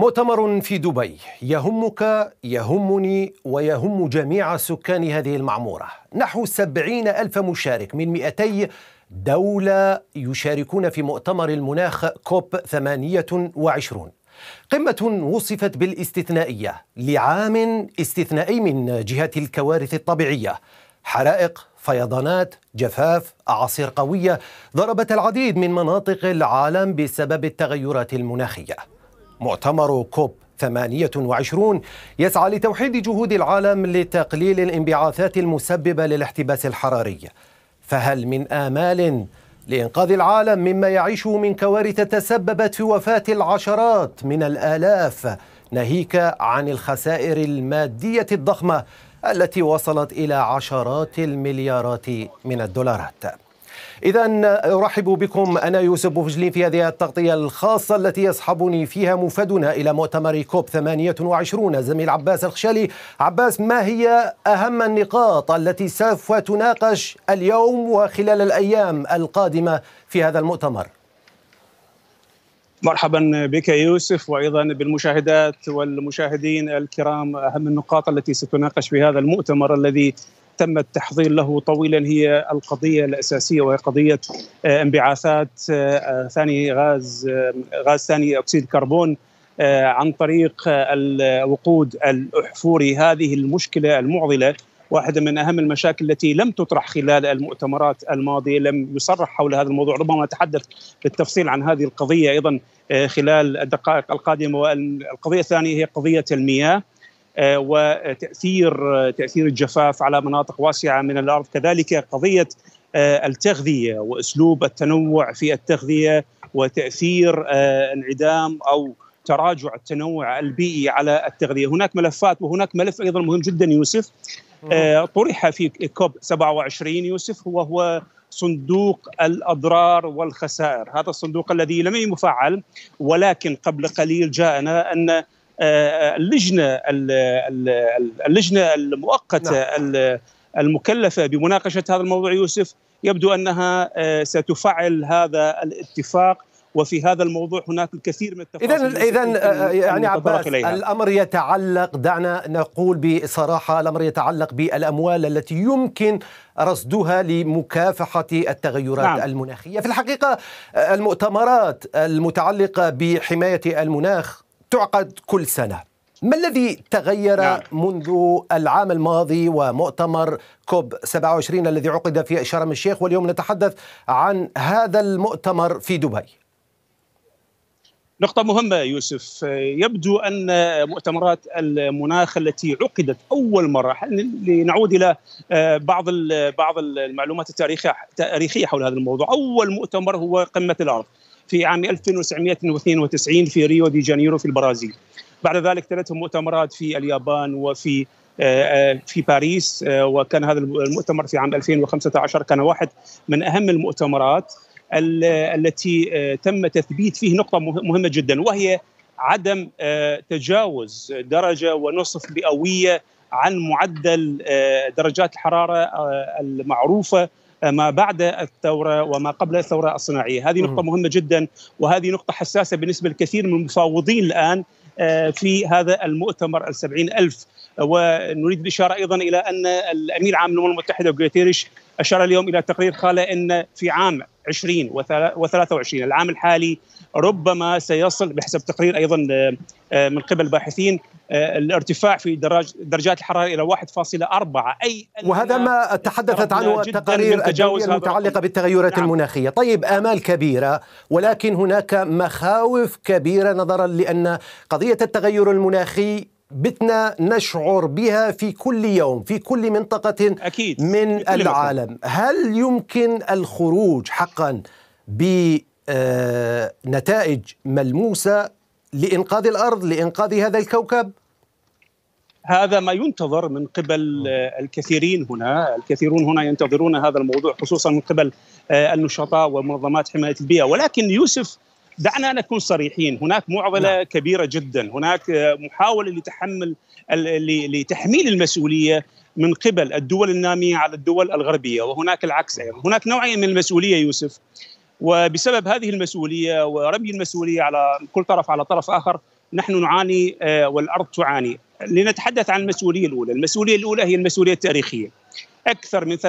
مؤتمر في دبي يهمك يهمني ويهم جميع سكان هذه المعمورة نحو سبعين ألف مشارك من 200 دولة يشاركون في مؤتمر المناخ كوب 28 قمة وصفت بالاستثنائية لعام استثنائي من جهة الكوارث الطبيعية حرائق فيضانات جفاف اعاصير قويه ضربت العديد من مناطق العالم بسبب التغيرات المناخيه مؤتمر كوب 28 يسعى لتوحيد جهود العالم لتقليل الانبعاثات المسببة للاحتباس الحراري فهل من آمال لإنقاذ العالم مما يعيشه من كوارث تسببت في وفاة العشرات من الآلاف ناهيك عن الخسائر المادية الضخمة التي وصلت إلى عشرات المليارات من الدولارات إذا أرحب بكم أنا يوسف بوفجلين في هذه التغطية الخاصة التي يصحبني فيها مفادنا إلى مؤتمر كوب 28 زميل عباس الخشالي عباس ما هي أهم النقاط التي سوف تناقش اليوم وخلال الأيام القادمة في هذا المؤتمر؟ مرحبا بك يوسف وايضا بالمشاهدات والمشاهدين الكرام اهم النقاط التي ستناقش في هذا المؤتمر الذي تم التحضير له طويلا هي القضيه الاساسيه وهي قضيه آه، انبعاثات آه، آه، ثاني غاز غاز ثاني اكسيد الكربون عن طريق الوقود الاحفوري هذه المشكله المعضله واحدة من أهم المشاكل التي لم تطرح خلال المؤتمرات الماضية لم يصرح حول هذا الموضوع ربما نتحدث بالتفصيل عن هذه القضية أيضا خلال الدقائق القادمة والقضية الثانية هي قضية المياه آه، وتاثير آه، تاثير الجفاف على مناطق واسعه من الارض كذلك قضيه آه، التغذيه واسلوب التنوع في التغذيه وتاثير انعدام او تراجع التنوع البيئي على التغذيه، هناك ملفات وهناك ملف ايضا مهم جدا يوسف طرح في كوب 27 يوسف وهو صندوق الاضرار والخسائر، هذا الصندوق الذي لم يفعل ولكن قبل قليل جاءنا ان اللجنه اللجنه المؤقته نعم. المكلفه بمناقشه هذا الموضوع يوسف يبدو انها آه، ستفعل هذا الاتفاق وفي هذا الموضوع هناك الكثير من التفاصيل اذا اذا آه، آه، يعني عباس الامر يتعلق دعنا نقول بصراحه الامر يتعلق بالاموال التي يمكن رصدها لمكافحه التغيرات نعم. المناخيه في الحقيقه المؤتمرات المتعلقه بحمايه المناخ تعقد كل سنه ما الذي تغير نعم. منذ العام الماضي ومؤتمر كوب 27 الذي عقد في شرم الشيخ واليوم نتحدث عن هذا المؤتمر في دبي نقطة مهمة يوسف يبدو أن مؤتمرات المناخ التي عقدت أول مرة لنعود إلى بعض بعض المعلومات التاريخية حول هذا الموضوع أول مؤتمر هو قمة الأرض في عام 1992 في ريو دي جانيرو في البرازيل بعد ذلك تلتهم مؤتمرات في اليابان وفي آه، آه، في باريس آه، وكان هذا المؤتمر في عام 2015 كان واحد من اهم المؤتمرات التي تم تثبيت فيه نقطه مهمه جدا وهي عدم تجاوز درجه ونصف مئويه عن معدل درجات الحراره المعروفه ما بعد الثوره وما قبل الثوره الصناعيه، هذه نقطه مهمه جدا وهذه نقطه حساسه بالنسبه لكثير من المفاوضين الان آه، في هذا المؤتمر السبعين ألف ونريد الإشارة أيضا إلى أن الأمين العام للأمم المتحدة جوتيريش أشار اليوم إلى تقرير قال أن في عام 20 و23 العام الحالي ربما سيصل بحسب تقرير ايضا آه، آه، من قبل باحثين آه، الارتفاع في درج درجات الحراره الى 1.4 اي وهذا ما تحدثت عنه التقارير المتعلقه بالتغيرات نعم. المناخيه، طيب امال كبيره ولكن هناك مخاوف كبيره نظرا لان قضيه التغير المناخي بتنا نشعر بها في كل يوم في كل منطقة أكيد. من كل العالم مكان. هل يمكن الخروج حقا بنتائج آه، ملموسة لإنقاذ الأرض لإنقاذ هذا الكوكب؟ هذا ما ينتظر من قبل آه، الكثيرين هنا الكثيرون هنا ينتظرون هذا الموضوع خصوصا من قبل آه، النشطاء ومنظمات حماية البيئة ولكن يوسف دعنا نكون صريحين هناك معضله لا. نعم. كبيره جدا هناك آه، محاوله لتحمل لتحميل المسؤوليه من قبل الدول الناميه على الدول الغربيه وهناك العكس ايضا هناك نوعين من المسؤوليه يوسف وبسبب هذه المسؤوليه ورمي المسؤوليه على كل طرف على طرف اخر نحن نعاني آه، والارض تعاني لنتحدث عن المسؤوليه الاولى المسؤوليه الاولى هي المسؤوليه التاريخيه اكثر من 80%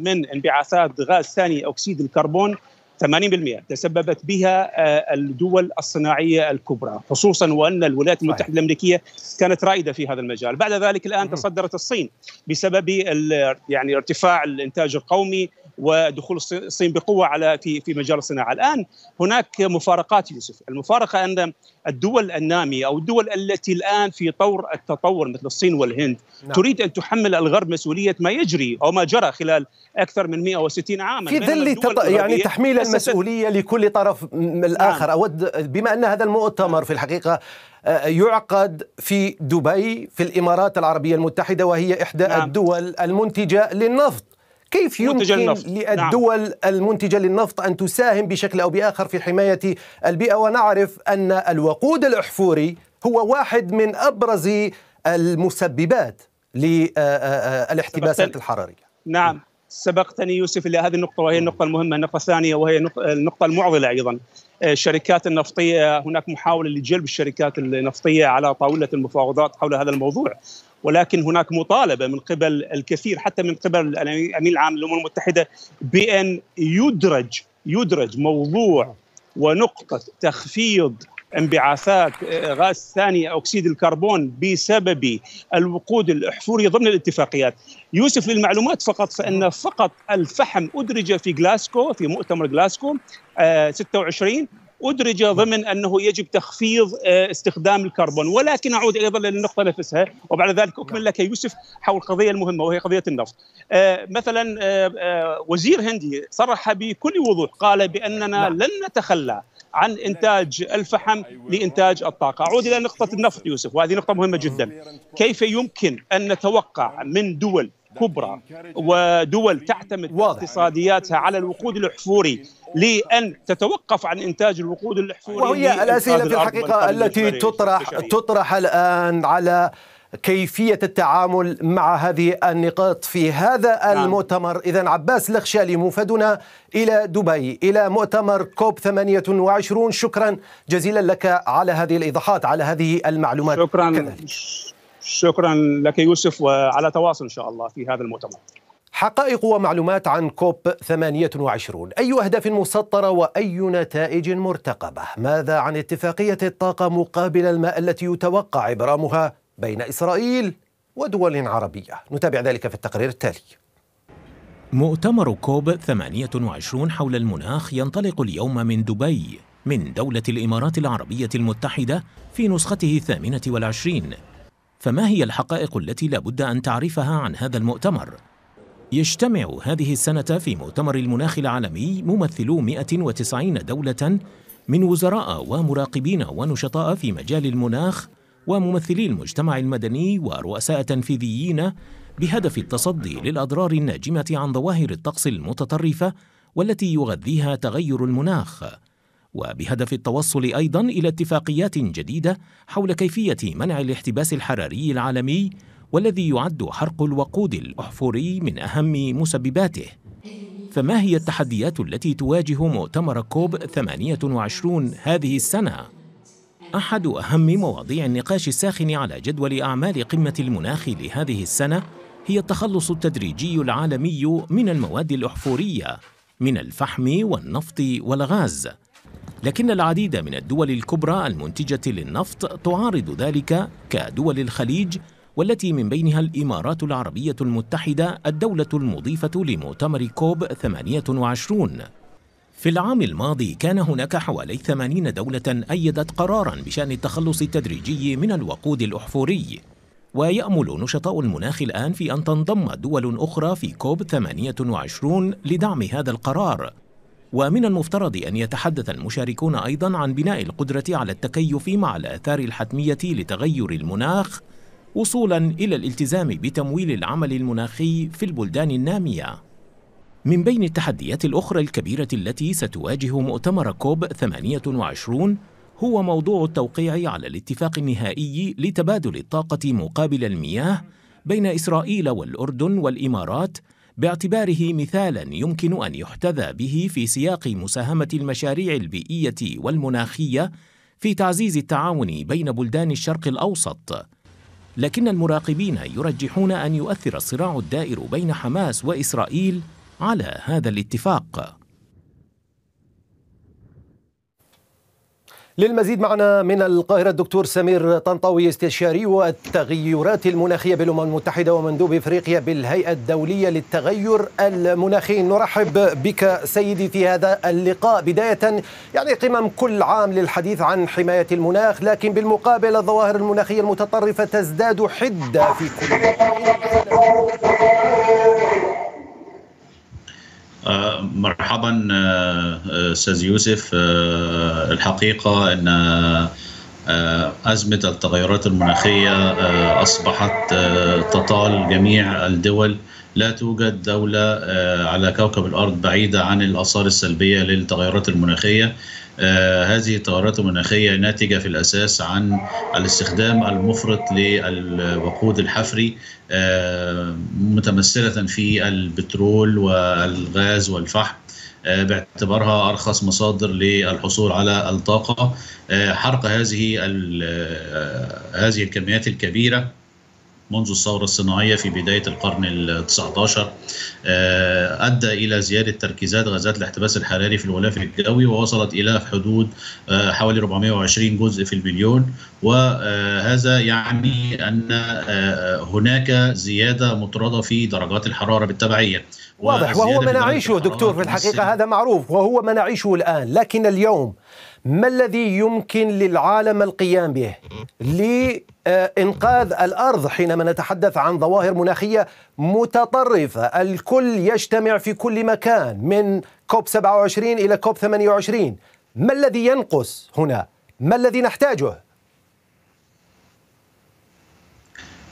من انبعاثات غاز ثاني اكسيد الكربون 80% تسببت بها آه، الدول الصناعيه الكبرى خصوصا وان الولايات المتحده الامريكيه كانت رائده في هذا المجال بعد ذلك الان تصدرت الصين بسبب يعني ارتفاع الانتاج القومي ودخول الصين بقوه على في في مجال الصناعه، الان هناك مفارقات يوسف، المفارقه ان الدول الناميه او الدول التي الان في طور التطور مثل الصين والهند نعم. تريد ان تحمل الغرب مسؤوليه ما يجري او ما جرى خلال اكثر من 160 عاما في ظل تط... يعني تحميل المسؤوليه لكل طرف الاخر، نعم. اود بما ان هذا المؤتمر في الحقيقه آه، يعقد في دبي في الامارات العربيه المتحده وهي احدى نعم. الدول المنتجه للنفط كيف يمكن النفط. نعم. للدول نعم. المنتجة للنفط أن تساهم بشكل أو بآخر في حماية البيئة ونعرف أن الوقود الأحفوري هو واحد من أبرز المسببات للاحتباسات الحرارية نعم سبقتني يوسف الى هذه النقطه وهي النقطه المهمه النقطه الثانيه وهي النقطه المعضله ايضا آه، الشركات النفطيه هناك محاوله لجلب الشركات النفطيه على طاوله المفاوضات حول هذا الموضوع ولكن هناك مطالبه من قبل الكثير حتى من قبل الامين العام للامم المتحده بان يدرج يدرج موضوع ونقطه تخفيض انبعاثات آه، غاز ثاني أكسيد الكربون بسبب الوقود الأحفوري ضمن الاتفاقيات يوسف للمعلومات فقط فإن فقط الفحم أدرج في جلاسكو في مؤتمر جلاسكو 26 آه، أدرج ضمن أنه يجب تخفيض آه، استخدام الكربون ولكن أعود أيضا للنقطة نفسها وبعد ذلك أكمل لك يوسف حول القضية المهمة وهي قضية النفط آه، مثلا آه، وزير هندي صرح بكل وضوح قال بأننا نعم. لن نتخلى عن انتاج الفحم لانتاج الطاقه. اعود الى نقطه النفط يوسف وهذه نقطه مهمه جدا. كيف يمكن ان نتوقع من دول كبرى ودول تعتمد واضح. اقتصادياتها على الوقود الاحفوري لان تتوقف عن انتاج الوقود الاحفوري وهي الاسئله في الحقيقه التي تطرح تطرح الان على كيفية التعامل مع هذه النقاط في هذا نعم. المؤتمر إذا عباس لخشالي موفدنا إلى دبي إلى مؤتمر كوب 28 شكرا جزيلا لك على هذه الإيضاحات على هذه المعلومات شكرا كذلك. شكرا لك يوسف وعلى تواصل ان شاء الله في هذا المؤتمر حقائق ومعلومات عن كوب 28 أي أهداف مسطرة وأي نتائج مرتقبة ماذا عن اتفاقية الطاقة مقابل الماء التي يتوقع إبرامها بين إسرائيل ودول عربية نتابع ذلك في التقرير التالي مؤتمر كوب 28 حول المناخ ينطلق اليوم من دبي من دولة الإمارات العربية المتحدة في نسخته الثامنة والعشرين فما هي الحقائق التي لا بد أن تعرفها عن هذا المؤتمر؟ يجتمع هذه السنة في مؤتمر المناخ العالمي ممثلو 190 دولة من وزراء ومراقبين ونشطاء في مجال المناخ وممثلي المجتمع المدني ورؤساء تنفيذيين بهدف التصدي للأضرار الناجمة عن ظواهر الطقس المتطرفة والتي يغذيها تغير المناخ وبهدف التوصل أيضا إلى اتفاقيات جديدة حول كيفية منع الاحتباس الحراري العالمي والذي يعد حرق الوقود الأحفوري من أهم مسبباته فما هي التحديات التي تواجه مؤتمر كوب 28 هذه السنة؟ أحد أهم مواضيع النقاش الساخن على جدول أعمال قمة المناخ لهذه السنة هي التخلص التدريجي العالمي من المواد الأحفورية من الفحم والنفط والغاز لكن العديد من الدول الكبرى المنتجة للنفط تعارض ذلك كدول الخليج والتي من بينها الإمارات العربية المتحدة الدولة المضيفة لمؤتمر كوب 28 في العام الماضي كان هناك حوالي 80 دولة أيدت قرارا بشأن التخلص التدريجي من الوقود الأحفوري ويأمل نشطاء المناخ الآن في أن تنضم دول أخرى في كوب 28 لدعم هذا القرار ومن المفترض أن يتحدث المشاركون أيضا عن بناء القدرة على التكيف مع الآثار الحتمية لتغير المناخ وصولا إلى الالتزام بتمويل العمل المناخي في البلدان النامية من بين التحديات الأخرى الكبيرة التي ستواجه مؤتمر كوب 28 هو موضوع التوقيع على الاتفاق النهائي لتبادل الطاقة مقابل المياه بين إسرائيل والأردن والإمارات باعتباره مثالا يمكن أن يحتذى به في سياق مساهمة المشاريع البيئية والمناخية في تعزيز التعاون بين بلدان الشرق الأوسط لكن المراقبين يرجحون أن يؤثر الصراع الدائر بين حماس وإسرائيل على هذا الاتفاق للمزيد معنا من القاهرة الدكتور سمير طنطاوي استشاري والتغيرات المناخية بالأمم المتحدة ومندوب إفريقيا بالهيئة الدولية للتغير المناخي نرحب بك سيدي في هذا اللقاء بداية يعني قمم كل عام للحديث عن حماية المناخ لكن بالمقابل الظواهر المناخية المتطرفة تزداد حدة في كل آه، مرحبا آه، آه، استاذ يوسف الحقيقه ان ازمه التغيرات المناخيه اصبحت تطال جميع الدول لا توجد دولة آه، على كوكب الأرض بعيدة عن الآثار السلبية للتغيرات المناخية آه، هذه التغيرات المناخية ناتجة في الأساس عن الاستخدام المفرط للوقود الحفري آه، متمثلة في البترول والغاز والفحم باعتبارها ارخص مصادر للحصول على الطاقه حرق هذه هذه الكميات الكبيره منذ الثورة الصناعية في بداية القرن ال 19 آه، أدى إلى زيادة تركيزات غازات الاحتباس الحراري في الغلاف الجوي ووصلت إلى حدود آه، حوالي 420 جزء في المليون وهذا آه، يعني أن هناك زيادة مطردة في درجات الحرارة بالتبعية واضح وهو ما نعيشه دكتور في الحقيقة هذا معروف وهو ما نعيشه الآن لكن اليوم ما الذي يمكن للعالم القيام به لإنقاذ الأرض حينما نتحدث عن ظواهر مناخية متطرفة الكل يجتمع في كل مكان من كوب 27 إلى كوب 28 ما الذي ينقص هنا؟ ما الذي نحتاجه؟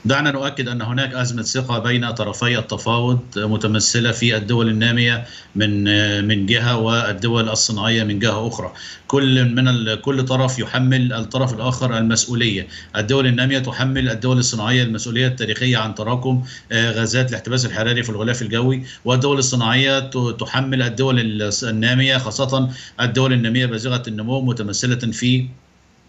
دعنا نؤكد ان هناك ازمه ثقه بين طرفي التفاوض متمثله في الدول الناميه من من جهه والدول الصناعيه من جهه اخرى. كل من كل طرف يحمل الطرف الاخر المسؤوليه. الدول الناميه تحمل الدول الصناعيه المسؤوليه التاريخيه عن تراكم آه، غازات الاحتباس الحراري في الغلاف الجوي، والدول الصناعيه تحمل الدول الناميه خاصه الدول الناميه بازغه النمو متمثله في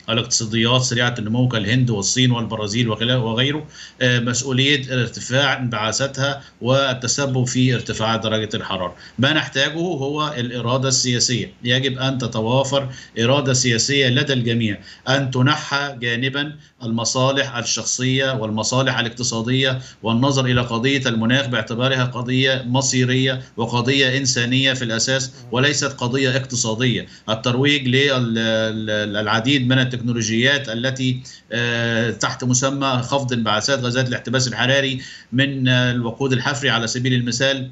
الاقتصاديات سريعه النمو كالهند والصين والبرازيل وغيره آه، مسؤوليه ارتفاع انبعاثاتها والتسبب في ارتفاع درجه الحراره. ما نحتاجه هو الاراده السياسيه، يجب ان تتوافر اراده سياسيه لدى الجميع، ان تنحى جانبا المصالح الشخصيه والمصالح الاقتصاديه والنظر الى قضيه المناخ باعتبارها قضيه مصيريه وقضيه انسانيه في الاساس وليست قضيه اقتصاديه. الترويج للعديد من التكنولوجيات التي آه، تحت مسمى خفض انبعاثات غازات الاحتباس الحراري من آه، الوقود الحفري على سبيل المثال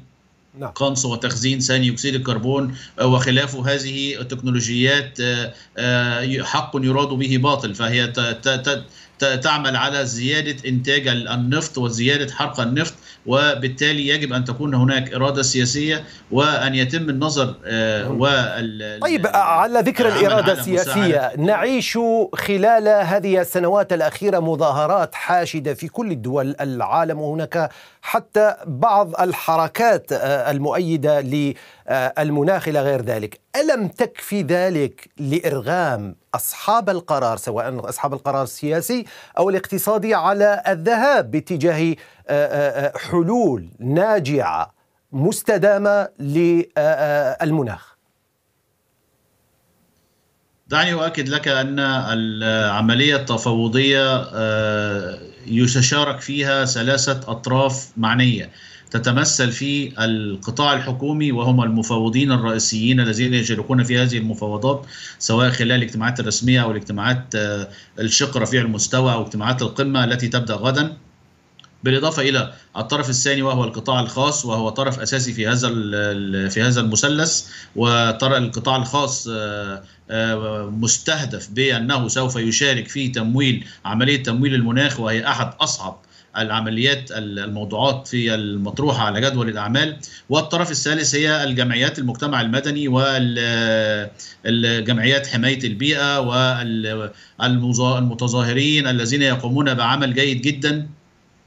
نعم. قنص وتخزين ثاني اكسيد الكربون آه، وخلافه هذه التكنولوجيات حق يراد به باطل فهي تعمل على زياده انتاج النفط وزياده حرق النفط وبالتالي يجب ان تكون هناك اراده سياسيه وان يتم النظر آه، نعم. وال طيب على ذكر الاراده السياسيه نعيش خلال هذه السنوات الاخيره مظاهرات حاشده في كل دول العالم وهناك حتى بعض الحركات آه، المؤيده للمناخ الى غير ذلك، الم تكفي ذلك لارغام اصحاب القرار سواء اصحاب القرار السياسي او الاقتصادي على الذهاب باتجاه آه، آه، حلول ناجعه مستدامه للمناخ؟ دعني أؤكد لك أن العملية التفاوضية آه، يتشارك فيها ثلاثة أطراف معنية تتمثل في القطاع الحكومي وهم المفاوضين الرئيسيين الذين يشاركون في هذه المفاوضات سواء خلال الاجتماعات الرسميه او الاجتماعات آه، الشق رفيع المستوى او اجتماعات القمه التي تبدا غدا بالاضافه الى الطرف الثاني وهو القطاع الخاص وهو طرف اساسي في هذا في هذا المثلث وترى القطاع الخاص آه، آه، مستهدف بانه سوف يشارك في تمويل عمليه تمويل المناخ وهي احد اصعب العمليات الموضوعات في المطروحة على جدول الأعمال والطرف الثالث هي الجمعيات المجتمع المدني والجمعيات آه، حماية البيئة والمتظاهرين الذين يقومون بعمل جيد جدا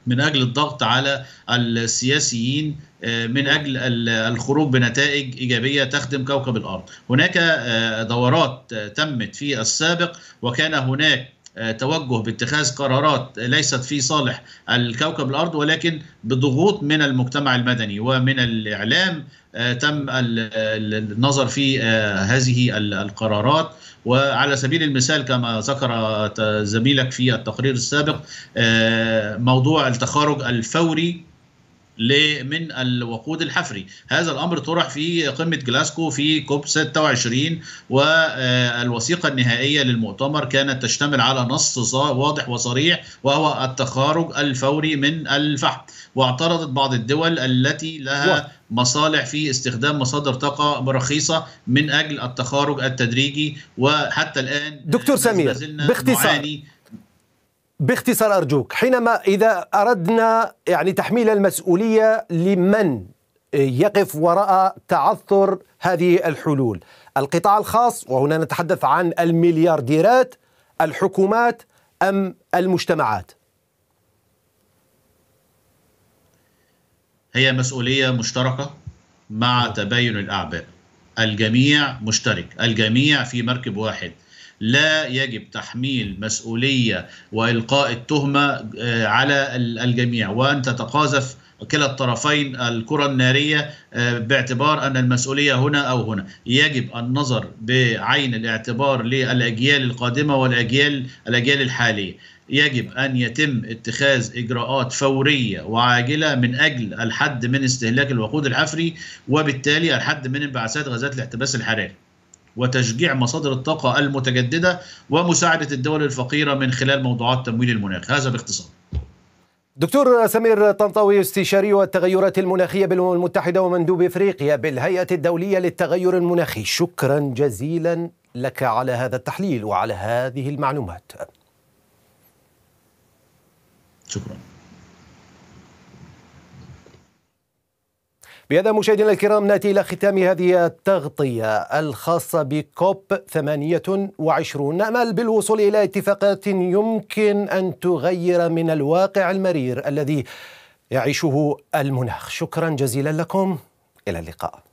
من اجل الضغط على السياسيين آه، من اجل الخروج بنتائج ايجابيه تخدم كوكب الارض. هناك آه، دورات آه، تمت في السابق وكان هناك آه، توجه باتخاذ قرارات ليست في صالح الكوكب الارض ولكن بضغوط من المجتمع المدني ومن الاعلام آه، تم النظر في آه، هذه القرارات وعلى سبيل المثال كما ذكر زميلك في التقرير السابق موضوع التخارج الفوري من الوقود الحفري هذا الامر طرح في قمه جلاسكو في كوب 26 والوثيقه النهائيه للمؤتمر كانت تشتمل على نص واضح وصريح وهو التخارج الفوري من الفحم واعترضت بعض الدول التي لها مصالح في استخدام مصادر طاقه رخيصه من اجل التخارج التدريجي وحتى الان دكتور سمير باختصار باختصار ارجوك حينما اذا اردنا يعني تحميل المسؤوليه لمن يقف وراء تعثر هذه الحلول القطاع الخاص وهنا نتحدث عن المليارديرات الحكومات ام المجتمعات هي مسؤوليه مشتركه مع تباين الاعباء الجميع مشترك الجميع في مركب واحد لا يجب تحميل مسؤوليه والقاء التهمه آه، على الجميع وان تتقاذف كلا الطرفين الكرة النارية آه، باعتبار أن المسؤولية هنا أو هنا يجب النظر بعين الاعتبار للأجيال القادمة والأجيال الأجيال الحالية يجب أن يتم اتخاذ إجراءات فورية وعاجلة من أجل الحد من استهلاك الوقود الحفري وبالتالي الحد من انبعاثات غازات الاحتباس الحراري وتشجيع مصادر الطاقة المتجددة ومساعدة الدول الفقيرة من خلال موضوعات تمويل المناخ هذا باختصار دكتور سمير طنطاوي استشاري التغيرات المناخية بالأمم المتحدة ومندوب إفريقيا بالهيئة الدولية للتغير المناخي شكرا جزيلا لك على هذا التحليل وعلى هذه المعلومات شكرا بهذا مشاهدينا الكرام ناتي إلى ختام هذه التغطية الخاصة بكوب 28 نأمل بالوصول إلى اتفاقات يمكن أن تغير من الواقع المرير الذي يعيشه المناخ شكرا جزيلا لكم إلى اللقاء